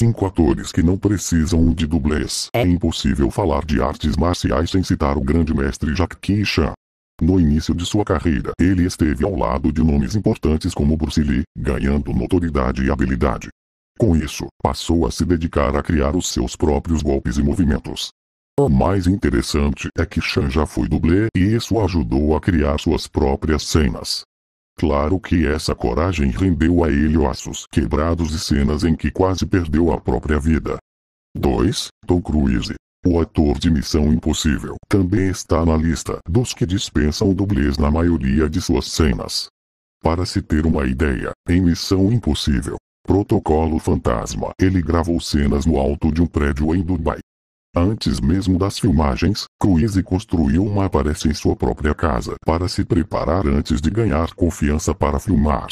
cinco atores que não precisam de dublês. É impossível falar de artes marciais sem citar o grande mestre Jackie Chan. No início de sua carreira, ele esteve ao lado de nomes importantes como Bruce Lee, ganhando notoriedade e habilidade. Com isso, passou a se dedicar a criar os seus próprios golpes e movimentos. O mais interessante é que Chan já foi dublê e isso ajudou a criar suas próprias cenas. Claro que essa coragem rendeu a ele ossos quebrados e cenas em que quase perdeu a própria vida. 2. Tom Cruise. O ator de Missão Impossível também está na lista dos que dispensam dublês na maioria de suas cenas. Para se ter uma ideia, em Missão Impossível, Protocolo Fantasma, ele gravou cenas no alto de um prédio em Dubai, Antes mesmo das filmagens, Cruise construiu uma aparece em sua própria casa para se preparar antes de ganhar confiança para filmar.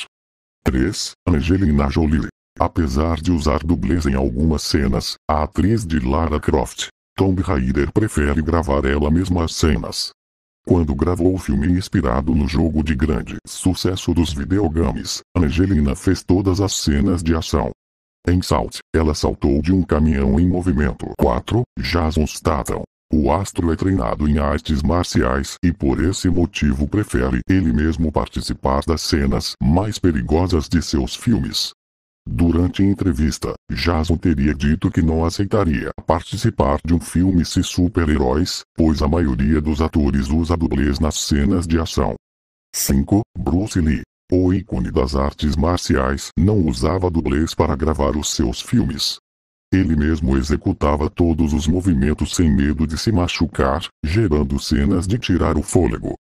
3. Angelina Jolie. Apesar de usar dublês em algumas cenas, a atriz de Lara Croft, Tomb Raider prefere gravar ela mesma as cenas. Quando gravou o filme inspirado no jogo de grande sucesso dos videogames, Angelina fez todas as cenas de ação, em Salt, ela saltou de um caminhão em movimento. 4. Jason Statham. O astro é treinado em artes marciais e por esse motivo prefere ele mesmo participar das cenas mais perigosas de seus filmes. Durante a entrevista, Jason teria dito que não aceitaria participar de um filme se super-heróis, pois a maioria dos atores usa dublês nas cenas de ação. 5. Bruce Lee. O ícone das artes marciais não usava dublês para gravar os seus filmes. Ele mesmo executava todos os movimentos sem medo de se machucar, gerando cenas de tirar o fôlego.